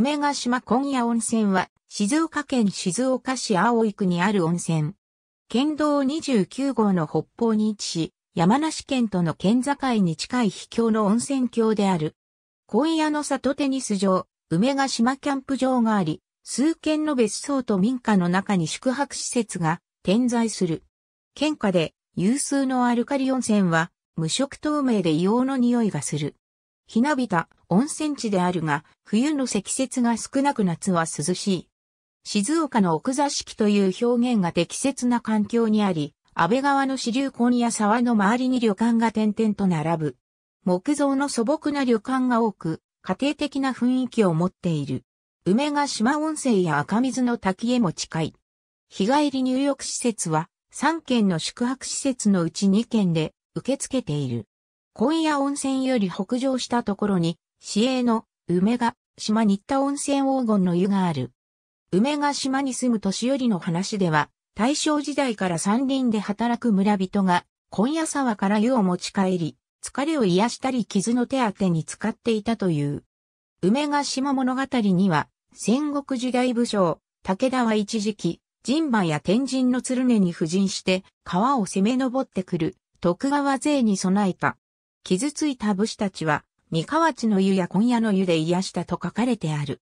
梅ヶ島今夜温泉は、静岡県静岡市葵区にある温泉。県道29号の北方に位置し、山梨県との県境に近い秘境の温泉郷である。今夜の里テニス場、梅ヶ島キャンプ場があり、数軒の別荘と民家の中に宿泊施設が点在する。県下で有数のアルカリ温泉は、無色透明で硫黄の匂いがする。ひなびた温泉地であるが、冬の積雪が少なく夏は涼しい。静岡の奥座敷という表現が適切な環境にあり、安倍川の支流根や沢の周りに旅館が点々と並ぶ。木造の素朴な旅館が多く、家庭的な雰囲気を持っている。梅ヶ島温泉や赤水の滝へも近い。日帰り入浴施設は3軒の宿泊施設のうち2軒で受け付けている。今夜温泉より北上したところに、市営の梅ヶ島新田温泉黄金の湯がある。梅ヶ島に住む年寄りの話では、大正時代から山林で働く村人が、今夜沢から湯を持ち帰り、疲れを癒したり傷の手当てに使っていたという。梅ヶ島物語には、戦国時代武将、武田は一時期、神馬や天神の鶴根に布陣して、川を攻め上ってくる、徳川勢に備えた、傷ついた武士たちは、三河地の湯や今夜の湯で癒したと書かれてある。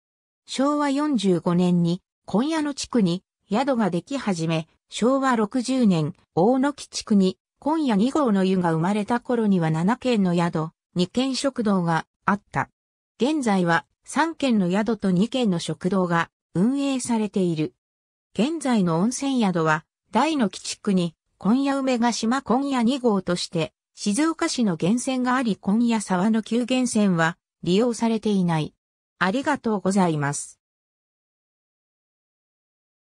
昭和45年に、今夜の地区に宿ができ始め、昭和60年、大野木地区に今夜2号の湯が生まれた頃には7軒の宿、2軒食堂があった。現在は3軒の宿と2軒の食堂が運営されている。現在の温泉宿は、大野木地区に今夜梅ヶ島今夜2号として静岡市の源泉があり今夜沢の急源泉は利用されていない。ありがとうございます。